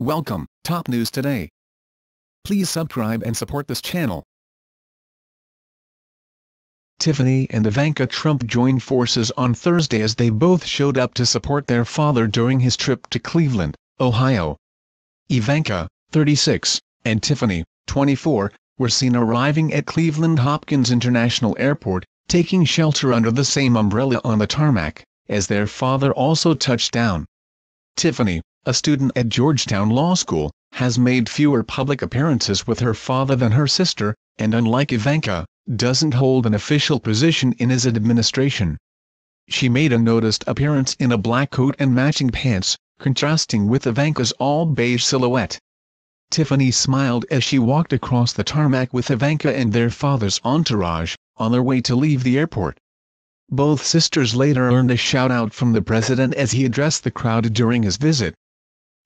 Welcome, top news today. Please subscribe and support this channel. Tiffany and Ivanka Trump joined forces on Thursday as they both showed up to support their father during his trip to Cleveland, Ohio. Ivanka, 36, and Tiffany, 24, were seen arriving at Cleveland Hopkins International Airport, taking shelter under the same umbrella on the tarmac, as their father also touched down. Tiffany, a student at Georgetown Law School, has made fewer public appearances with her father than her sister, and unlike Ivanka, doesn't hold an official position in his administration. She made a noticed appearance in a black coat and matching pants, contrasting with Ivanka's all-beige silhouette. Tiffany smiled as she walked across the tarmac with Ivanka and their father's entourage, on their way to leave the airport. Both sisters later earned a shout-out from the president as he addressed the crowd during his visit,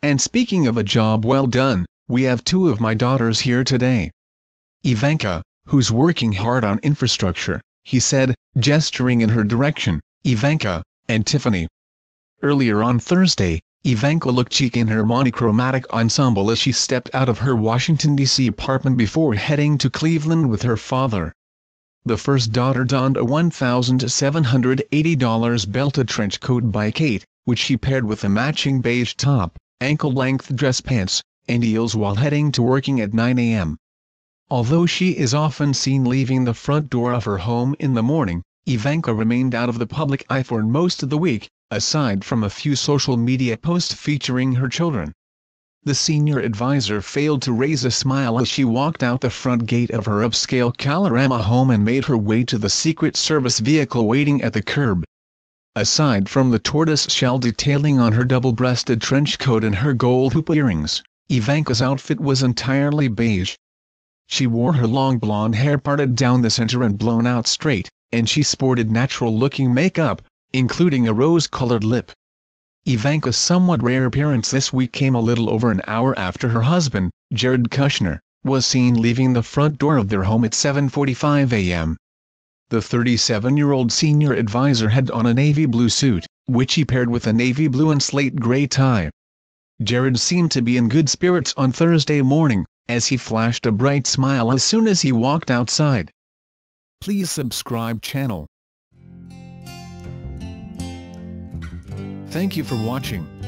and speaking of a job well done, we have two of my daughters here today. Ivanka, who's working hard on infrastructure, he said, gesturing in her direction, Ivanka, and Tiffany. Earlier on Thursday, Ivanka looked chic in her monochromatic ensemble as she stepped out of her Washington, D.C. apartment before heading to Cleveland with her father. The first daughter donned a $1,780 belted trench coat by Kate, which she paired with a matching beige top ankle-length dress pants, and heels while heading to working at 9 a.m. Although she is often seen leaving the front door of her home in the morning, Ivanka remained out of the public eye for most of the week, aside from a few social media posts featuring her children. The senior advisor failed to raise a smile as she walked out the front gate of her upscale Kalorama home and made her way to the Secret Service vehicle waiting at the curb aside from the tortoise-shell detailing on her double-breasted trench coat and her gold hoop earrings, Ivanka's outfit was entirely beige. She wore her long blonde hair parted down the center and blown out straight, and she sported natural-looking makeup, including a rose-colored lip. Ivanka's somewhat rare appearance this week came a little over an hour after her husband, Jared Kushner, was seen leaving the front door of their home at 7.45 a.m. The 37-year-old senior advisor had on a navy blue suit, which he paired with a navy blue and slate gray tie. Jared seemed to be in good spirits on Thursday morning, as he flashed a bright smile as soon as he walked outside. Please subscribe channel. Thank you for watching.